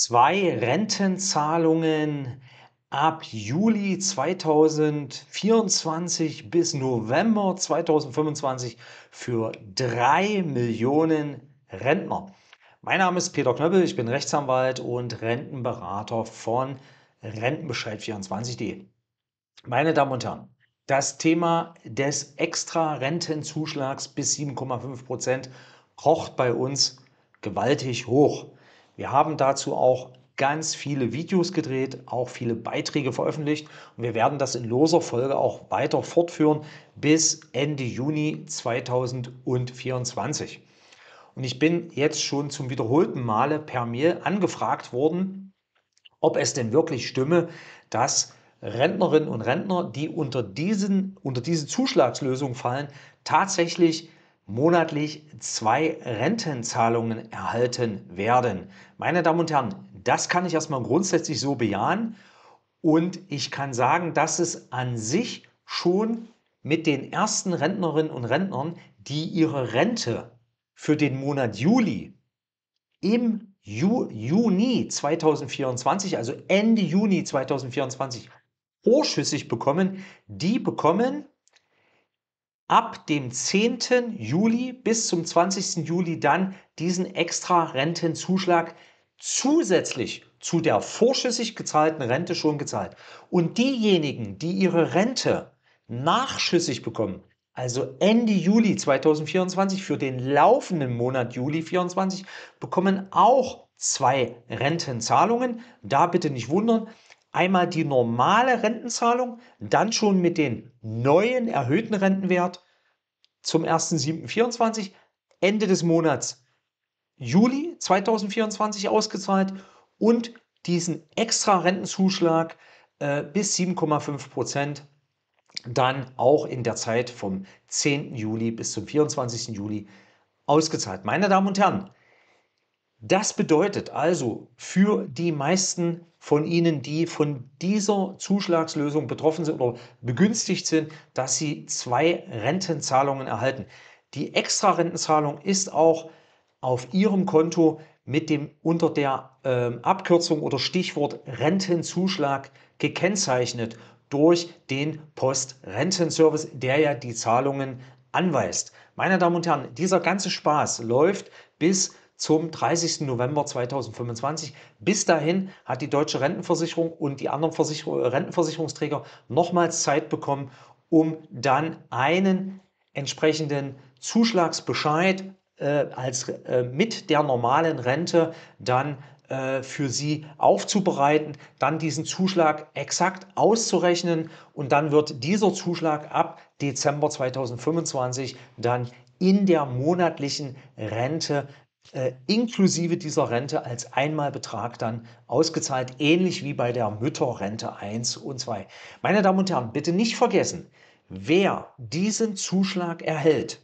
zwei Rentenzahlungen ab Juli 2024 bis November 2025 für drei Millionen Rentner. Mein Name ist Peter Knöppel, ich bin Rechtsanwalt und Rentenberater von Rentenbescheid24.de. Meine Damen und Herren, das Thema des Extra-Rentenzuschlags bis 7,5 Prozent kocht bei uns gewaltig hoch. Wir haben dazu auch ganz viele Videos gedreht, auch viele Beiträge veröffentlicht und wir werden das in loser Folge auch weiter fortführen bis Ende Juni 2024. Und ich bin jetzt schon zum wiederholten Male per Mail angefragt worden, ob es denn wirklich stimme, dass Rentnerinnen und Rentner, die unter diesen, unter diese Zuschlagslösung fallen, tatsächlich monatlich zwei Rentenzahlungen erhalten werden. Meine Damen und Herren, das kann ich erstmal grundsätzlich so bejahen und ich kann sagen, dass es an sich schon mit den ersten Rentnerinnen und Rentnern, die ihre Rente für den Monat Juli im Ju Juni 2024, also Ende Juni 2024, vorschüssig bekommen, die bekommen ab dem 10. Juli bis zum 20. Juli dann diesen extra Rentenzuschlag zusätzlich zu der vorschüssig gezahlten Rente schon gezahlt. Und diejenigen, die ihre Rente nachschüssig bekommen, also Ende Juli 2024 für den laufenden Monat Juli 2024, bekommen auch zwei Rentenzahlungen. Da bitte nicht wundern, Einmal die normale Rentenzahlung, dann schon mit dem neuen erhöhten Rentenwert zum 1.7.24, Ende des Monats Juli 2024 ausgezahlt und diesen extra Rentenzuschlag äh, bis 7,5 Prozent dann auch in der Zeit vom 10. Juli bis zum 24. Juli ausgezahlt. Meine Damen und Herren, das bedeutet also für die meisten von Ihnen, die von dieser Zuschlagslösung betroffen sind oder begünstigt sind, dass sie zwei Rentenzahlungen erhalten. Die Extra-Rentenzahlung ist auch auf Ihrem Konto mit dem unter der äh, Abkürzung oder Stichwort Rentenzuschlag gekennzeichnet durch den Post-Rentenservice, der ja die Zahlungen anweist. Meine Damen und Herren, dieser ganze Spaß läuft bis zum 30. November 2025. Bis dahin hat die deutsche Rentenversicherung und die anderen Versicherung, äh, Rentenversicherungsträger nochmals Zeit bekommen, um dann einen entsprechenden Zuschlagsbescheid äh, als, äh, mit der normalen Rente dann äh, für sie aufzubereiten, dann diesen Zuschlag exakt auszurechnen und dann wird dieser Zuschlag ab Dezember 2025 dann in der monatlichen Rente äh, inklusive dieser Rente als Einmalbetrag dann ausgezahlt, ähnlich wie bei der Mütterrente 1 und 2. Meine Damen und Herren, bitte nicht vergessen, wer diesen Zuschlag erhält,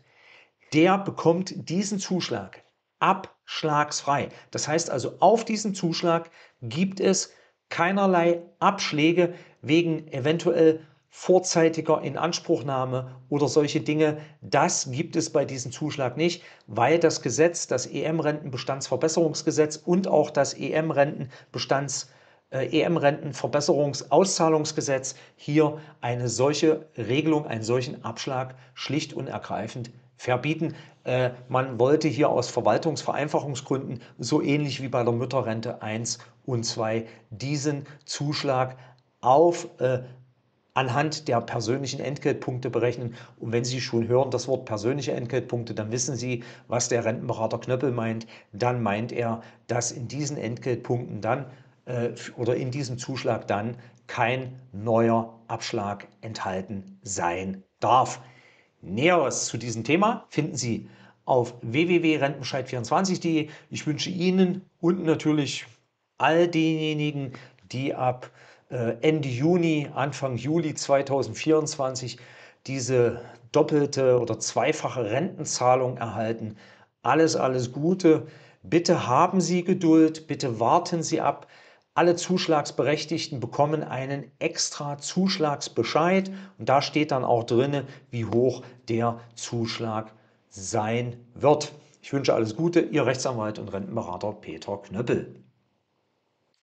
der bekommt diesen Zuschlag abschlagsfrei. Das heißt also, auf diesen Zuschlag gibt es keinerlei Abschläge wegen eventuell vorzeitiger Inanspruchnahme oder solche Dinge, das gibt es bei diesem Zuschlag nicht, weil das Gesetz, das EM-Rentenbestandsverbesserungsgesetz und auch das EM-Rentenbestands äh, EM-Rentenverbesserungsauszahlungsgesetz hier eine solche Regelung, einen solchen Abschlag schlicht und ergreifend verbieten. Äh, man wollte hier aus Verwaltungsvereinfachungsgründen, so ähnlich wie bei der Mütterrente 1 und 2, diesen Zuschlag auf äh, anhand der persönlichen Entgeltpunkte berechnen. Und wenn Sie schon hören das Wort persönliche Entgeltpunkte, dann wissen Sie, was der Rentenberater Knöppel meint. Dann meint er, dass in diesen Entgeltpunkten dann äh, oder in diesem Zuschlag dann kein neuer Abschlag enthalten sein darf. Näheres zu diesem Thema finden Sie auf wwwrentenscheid 24de Ich wünsche Ihnen und natürlich all denjenigen, die ab äh, Ende Juni, Anfang Juli 2024 diese doppelte oder zweifache Rentenzahlung erhalten. Alles, alles Gute. Bitte haben Sie Geduld, bitte warten Sie ab. Alle Zuschlagsberechtigten bekommen einen extra Zuschlagsbescheid und da steht dann auch drin, wie hoch der Zuschlag sein wird. Ich wünsche alles Gute, Ihr Rechtsanwalt und Rentenberater Peter Knöppel.